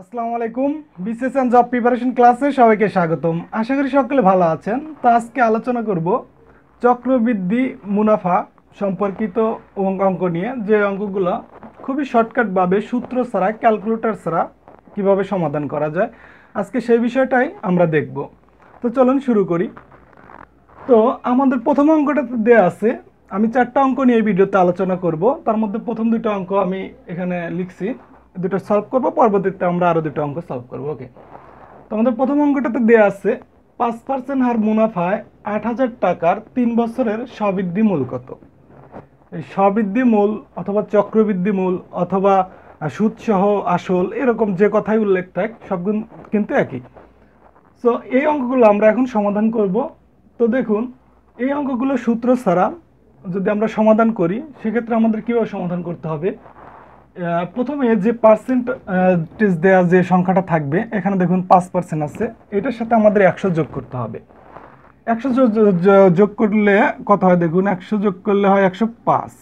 আসসালামু আলাইকুম BCS and job preparation ক্লাসে সবাইকে স্বাগতম আশা করি সকলে ভালো আছেন তো আজকে আলোচনা করব চক্রবৃদ্ধি মুনাফা সম্পর্কিত অঙ্ক নিয়ে যে অঙ্কগুলো খুবই শর্টকাটভাবে সূত্র ছাড়া ক্যালকুলেটর ছাড়া কিভাবে সমাধান করা যায় আজকে সেই বিষয়টাই আমরা দেখব তো চলুন শুরু করি তো আমাদের প্রথম অঙ্কটা দেয়া আছে আমি চারটা অঙ্ক নিয়ে এই ভিডিওতে আলোচনা করব তার মধ্যে প্রথম দুটো অঙ্ক আমি এখানে লিখছি দুটো সলভ করবো পরবর্তীতে আমরা আরও দুটো অঙ্ক সলভ করবো ওকে তো আমাদের প্রথম অঙ্কটাতে দেওয়া আছে পাঁচ পার্সেন্ট হার মুনাফায় আট হাজার টাকার তিন বছরের সবৃদ্ধি মূল কত এই সবৃদ্ধি মূল অথবা চক্রবৃদ্ধি মূল অথবা সুদসহ আসল এরকম যে কথাই উল্লেখ থাক সবগুলো কিন্তু একই সো এই অঙ্কগুলো আমরা এখন সমাধান করব তো দেখুন এই অঙ্কগুলো সূত্র ছাড়া যদি আমরা সমাধান করি সেক্ষেত্রে আমাদের কীভাবে সমাধান করতে হবে প্রথমে যে পার্সেন্টেজ দেওয়া যে সংখ্যাটা থাকবে এখানে দেখুন পাঁচ পার্সেন্ট আছে এটার সাথে আমাদের একশো যোগ করতে হবে একশো যোগ করলে কত হয় দেখুন একশো যোগ করলে হয় একশো পাঁচ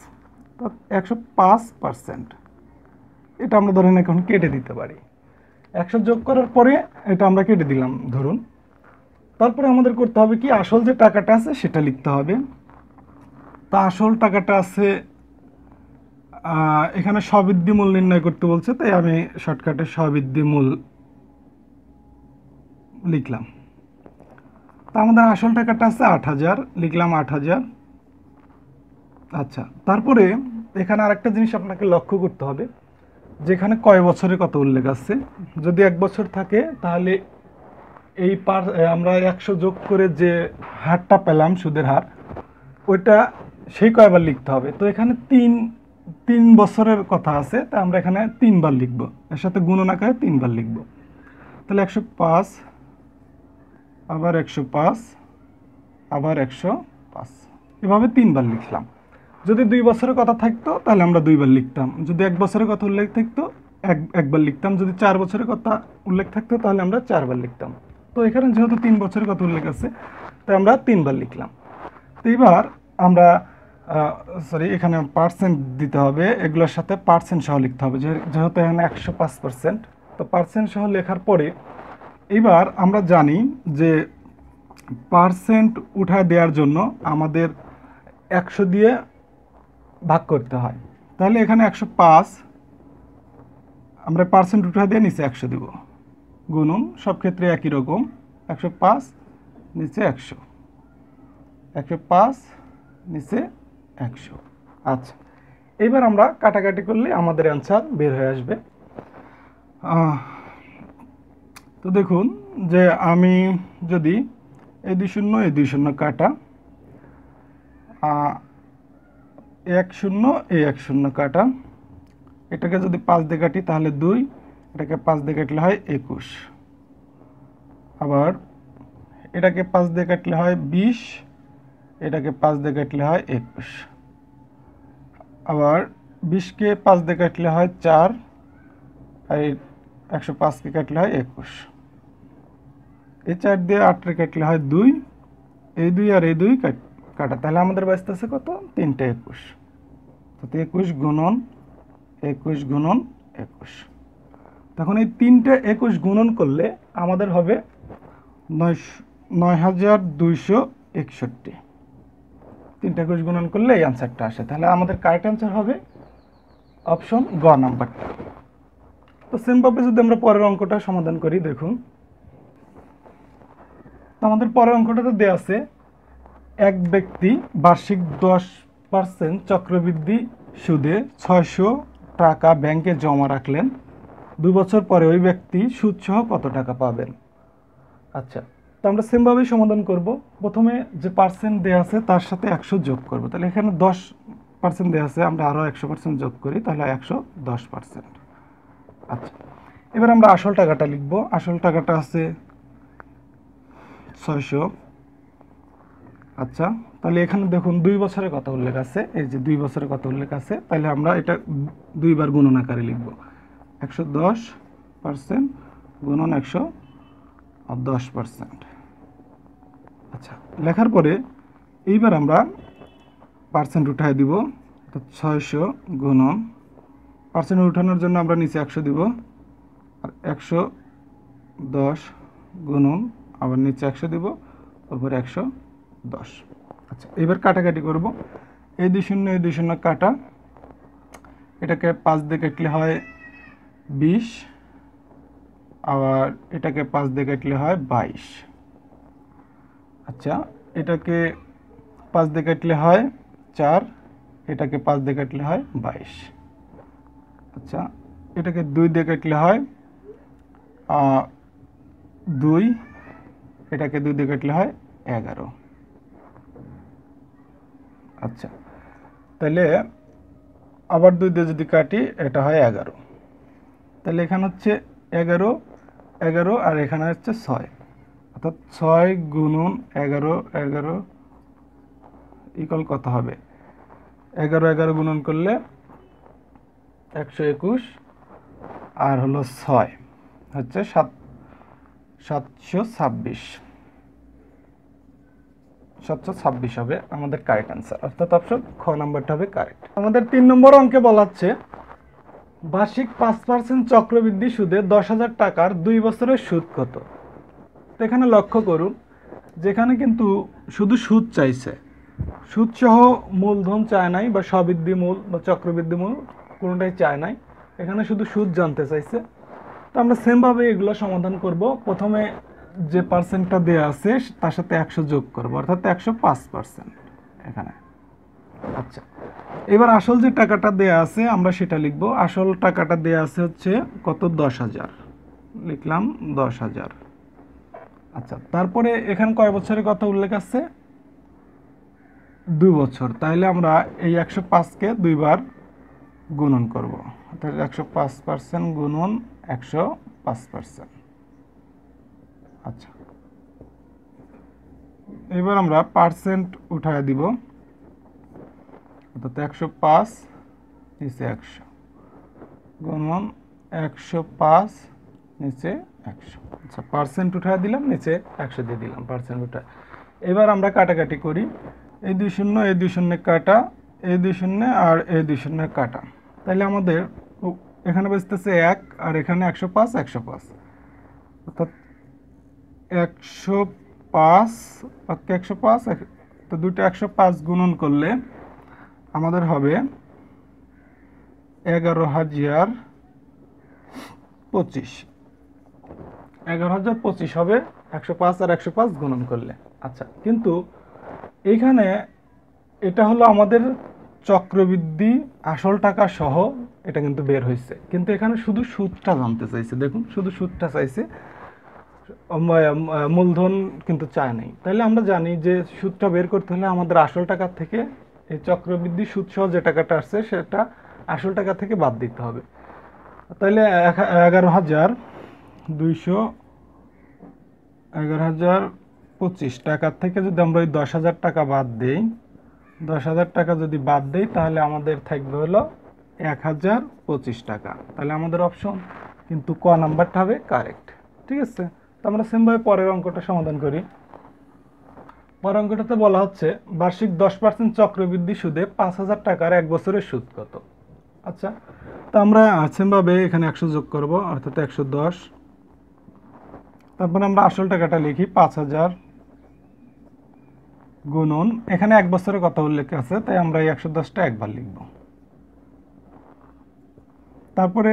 একশো পাঁচ পার্সেন্ট এটা আমরা ধরেন এখন কেটে দিতে পারি একশো যোগ করার পরে এটা আমরা কেটে দিলাম ধরুন তারপরে আমাদের করতে হবে কি আসল যে টাকাটা আছে সেটা লিখতে হবে তা আসল টাকাটা আছে এখানে সবৃদ্ধি মূল নির্ণয় করতে বলছে তাই আমি শর্টকাটে সবৃদ্ধি মূল লিখলাম তা আমাদের আসল টাকাটা আছে আট হাজার লিখলাম আট হাজার আচ্ছা তারপরে এখানে আরেকটা জিনিস আপনাকে লক্ষ্য করতে হবে যেখানে কয় বছরের কত উল্লেখ আছে যদি এক বছর থাকে তাহলে এই পার আমরা একশো যোগ করে যে হারটা পেলাম সুদের হার ওইটা সেই কয়বার লিখতে হবে তো এখানে তিন তিন বছরের কথা আছে তা আমরা এখানে তিনবার লিখব এর সাথে গুণন আকারে তিনবার লিখব তাহলে একশো পাঁচ আবার একশো পাঁচ আবার একশো পাঁচ এভাবে তিনবার লিখলাম যদি দুই বছরের কথা থাকতো তাহলে আমরা দুইবার লিখতাম যদি এক বছরের কথা উল্লেখ থাকতো এক একবার লিখতাম যদি চার বছরের কথা উল্লেখ থাকতো তাহলে আমরা চারবার লিখতাম তো এখানে যেহেতু তিন বছরের কথা উল্লেখ আছে তাই আমরা তিনবার লিখলাম তো এবার আমরা সরি এখানে পার্সেন্ট দিতে হবে এগুলোর সাথে পার্সেন্ট সহ লিখতে হবে যেহেতু এখানে একশো পাঁচ পার্সেন্ট তো পার্সেন্ট সহ লেখার পরে এবার আমরা জানি যে পার্সেন্ট উঠায় দেওয়ার জন্য আমাদের একশো দিয়ে ভাগ করতে হয় তাহলে এখানে একশো পাঁচ আমরা পার্সেন্ট উঠায় দিয়ে নিচে একশো দেব গুনুন সব ক্ষেত্রে একই রকম একশো পাঁচ নিচে একশো একশো পাঁচ নিচে একশো আচ্ছা এবার আমরা কাটাকাটি করলে আমাদের অ্যান্সার বের হয়ে আসবে তো দেখুন যে আমি যদি এ দুই শূন্য এ দুই শূন্য কাটা এক শূন্য এ এক শূন্য কাটা এটাকে যদি পাঁচ দিয়ে কাটি তাহলে দুই এটাকে পাঁচ দিয়ে কাটলে হয় একুশ আবার এটাকে পাঁচ দিয়ে কাটলে হয় বিশ এটাকে পাঁচ দিয়ে কাটলে হয় একুশ আবার বিশকে পাঁচ দিয়ে কাটলে হয় চার আর একশো পাঁচকে কাটলে হয় একুশ এই চার দিয়ে আটটা কাটলে হয় দুই এই দুই আর এই দুই কাটা তাহলে আমাদের বাঁচতেছে কত তিনটে একুশ তো একুশ গুণন একুশ গুণন একুশ তখন এই তিনটে একুশ গুণন করলে আমাদের হবে নয় নয় হাজার দুইশো একষট্টি তিনটা একুশ গুণন করলে এই অ্যান্সারটা আসে তাহলে আমাদের কারেক্ট অ্যান্সার হবে অপশন গ নাম্বারটা তো সেমভাবে যদি আমরা পরের অঙ্কটা সমাধান করি দেখুন তো আমাদের পরের অঙ্কটা তো দেওয়া আছে এক ব্যক্তি বার্ষিক দশ পার্সেন্ট চক্রবৃদ্ধি সুদে ছয়শো টাকা ব্যাংকে জমা রাখলেন দু বছর পরে ওই ব্যক্তি সুদসহ কত টাকা পাবেন আচ্ছা আমরা সেমভাবেই সমাধান করব প্রথমে যে পার্সেন্ট দেওয়া আছে তার সাথে একশো যোগ করব তাহলে এখানে দশ পার্সেন্ট দেওয়া আছে আমরা আরও একশো পার্সেন্ট যোগ করি তাহলে একশো দশ পার্সেন্ট আচ্ছা এবার আমরা আসল টাকাটা লিখব আসল টাকাটা আছে ছয়শো আচ্ছা তাহলে এখানে দেখুন দুই বছরের কথা উল্লেখ আছে এই যে দুই বছরের কথা উল্লেখ আছে তাহলে আমরা এটা দুইবার গুণন আকারে লিখব একশো দশ পার্সেন্ট গুণন একশো দশ পার্সেন্ট আচ্ছা লেখার পরে এইবার আমরা পার্সেন্ট উঠাই দিব অর্থাৎ ছয়শো গুণন পার্সেন্ট উঠানোর জন্য আমরা নিচে একশো দিব আর একশো দশ গুণন আবার নিচে একশো দিব ওপরে একশো দশ আচ্ছা এবার কাটাকাটি করব এই দুই শূন্য এই দুই শূন্য কাটা এটাকে পাঁচ দিয়ে কাটলে হয় বিশ আবার এটাকে পাঁচ দিয়ে কাটলে হয় বাইশ আচ্ছা এটাকে পাঁচ দিয়ে কাটলে হয় চার এটাকে পাঁচ দিয়ে কাটলে হয় বাইশ আচ্ছা এটাকে দুই দিয়ে কাটলে হয় দুই এটাকে দুই দিয়ে কাটলে হয় এগারো আচ্ছা তাহলে আবার দুই দিয়ে যদি কাটি এটা হয় এগারো তাহলে এখানে হচ্ছে এগারো এগারো আর এখানে হচ্ছে ছয় অর্থাৎ ছয় গুণন এগারো এগারো ইকল কত হবে এগারো এগারো গুণন করলে একশো একুশ আর হলো ছয় হচ্ছে সাত সাতশো ছাব্বিশ সাতশো ছাব্বিশ হবে আমাদের কারেক্ট আনসার অর্থাৎ অপশন খ নাম্বারটা হবে কারেক্ট আমাদের তিন নম্বর অঙ্কে বলাচ্ছে বার্ষিক পাঁচ পার্সেন্ট চক্রবৃদ্ধি সুদে দশ হাজার টাকার দুই বছরের সুদ কত তো এখানে লক্ষ্য করুন যেখানে কিন্তু শুধু সুদ চাইছে সুদসহ মূলধন চায় নাই বা সবৃদ্ধি মূল বা চক্রবৃদ্ধি মূল কোনোটাই চায় নাই এখানে শুধু সুদ জানতে চাইছে তো আমরা সেমভাবে এগুলো সমাধান করব প্রথমে যে পার্সেন্টটা দেওয়া আছে তার সাথে একশো যোগ করব অর্থাৎ একশো পাঁচ পার্সেন্ট এখানে আচ্ছা এবার আসল যে টাকাটা দেয়া আছে আমরা সেটা লিখবো আসল টাকাটা দেয়া আছে হচ্ছে কত দশ হাজার লিখলাম দশ হাজার আচ্ছা তারপরে এখানে কয় বছরের কথা উল্লেখ আছে দুই বছর তাইলে আমরা এই একশো পাঁচকে দুইবার গুণন করব অর্থাৎ একশো পাঁচ পার্সেন্ট গুণন একশো পাঁচ পার্সেন্ট আচ্ছা এবার আমরা পার্সেন্ট উঠায় দিব অর্থাৎ একশো পাঁচ নিচে একশো গুণন একশো পাঁচ নিচে একশো আচ্ছা পার্সেন্ট উঠায় দিলাম নিচে একশো দিয়ে দিলাম পার্সেন্ট উঠায় এবার আমরা কাটাকাটি করি এই দুই শূন্য এই দুই শূন্য কাটা এই দুই শূন্য আর এই দুই শূন্য কাটা তাহলে আমাদের এখানে বসতেছে এক আর এখানে একশো পাঁচ একশো পাঁচ অর্থাৎ একশো পাঁচ অর্থাৎ একশো পাঁচ তো দুটো একশো পাঁচ গুণন করলে আমাদের হবে এগারো হাজার পঁচিশ এগারো হাজার পঁচিশ হবে একশো পাঁচ আর একশো পাঁচ গুণন করলে আচ্ছা কিন্তু এইখানে এটা হলো আমাদের চক্রবৃদ্ধি আসল টাকা সহ এটা কিন্তু বের হয়েছে কিন্তু এখানে শুধু সুদটা জানতে চাইছে দেখুন শুধু সুদটা চাইছে মূলধন কিন্তু চায় নেই তাহলে আমরা জানি যে সুদটা বের করতে হলে আমাদের আসল টাকার থেকে এই চক্রবৃদ্ধি সুদ সহ যে টাকাটা আসছে সেটা আসল টাকা থেকে বাদ দিতে হবে তাহলে এগারো হাজার দুইশো এগারো হাজার পঁচিশ টাকার থেকে যদি আমরা ওই দশ হাজার টাকা বাদ দিই দশ হাজার টাকা যদি বাদ দিই তাহলে আমাদের থাকবে হলো এক হাজার পঁচিশ টাকা তাহলে আমাদের অপশন কিন্তু ক নাম্বারটা হবে কারেক্ট ঠিক আছে তো আমরা সেমভাবে পরের অঙ্কটা সমাধান করি পরের অঙ্কটাতে বলা হচ্ছে বার্ষিক দশ পার্সেন্ট চক্রবৃদ্ধি সুদে পাঁচ হাজার টাকার এক বছরের সুদ কত আচ্ছা তো আমরা সেমভাবে এখানে একশো যোগ করব অর্থাৎ একশো দশ তারপরে আমরা আসল টাকাটা লিখি পাঁচ হাজার গুণন এখানে এক বছরের কথা উল্লেখ আছে তাই আমরা এই একশো দশটা একবার লিখব তারপরে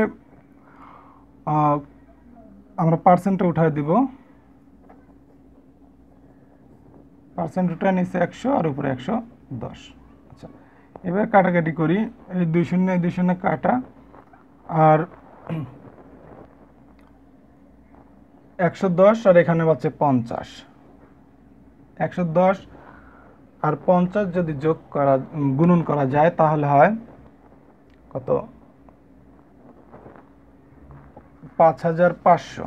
আমরা পার্সেন্টটা উঠায় দিব পার্সেন্ট উঠায় নিচে একশো আর উপরে একশো দশ আচ্ছা এবার কাটাকাটি করি এই দুই শূন্য দুই শূন্য কাটা আর একশো দশ আর এখানে পাচ্ছে পঞ্চাশ একশো দশ আর পঞ্চাশ যদি যোগ করা গুণন করা যায় তাহলে হয় কত পাঁচ হাজার পাঁচশো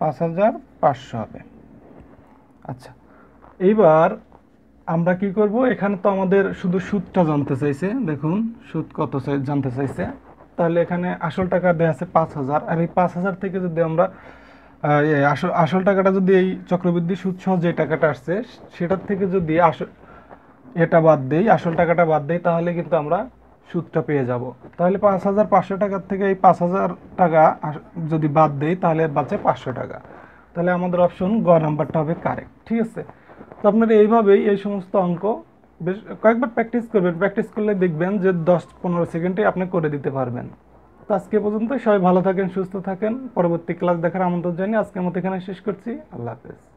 পাঁচ হাজার পাঁচশো হবে আচ্ছা এইবার আমরা কি করব এখানে তো আমাদের শুধু সুদটা জানতে চাইছে দেখুন সুদ কত জানতে চাইছে তাহলে এখানে আসল টাকা দেওয়া আছে পাঁচ হাজার আর এই পাঁচ হাজার থেকে যদি আমরা ইয়ে, আসল আসল টাকাটা যদি এই চক্রবৃদ্ধি সহ যে টাকাটা আসছে সেটার থেকে যদি আসল এটা বাদ দেই আসল টাকাটা বাদ দেই তাহলে কিন্তু আমরা সুদটা পেয়ে যাব তাহলে পাঁচ হাজার পাঁচশো টাকার থেকে এই পাঁচ হাজার টাকা যদি বাদ দেই তাহলে বাঁচে পাঁচশো টাকা তাহলে আমাদের অপশন গ নাম্বারটা হবে কারেক্ট ঠিক আছে তো আপনারা এইভাবেই এই সমস্ত অঙ্ক বেশ কয়েকবার প্র্যাকটিস করবেন প্র্যাকটিস করলে দেখবেন যে দশ পনেরো সেকেন্ডে আপনি করে দিতে পারবেন তো আজকে পর্যন্ত সবাই ভালো থাকেন সুস্থ থাকেন পরবর্তী ক্লাস দেখার আমন্ত্রণ জানিয়ে আজকের মতো এখানে শেষ করছি আল্লাহ হাফেজ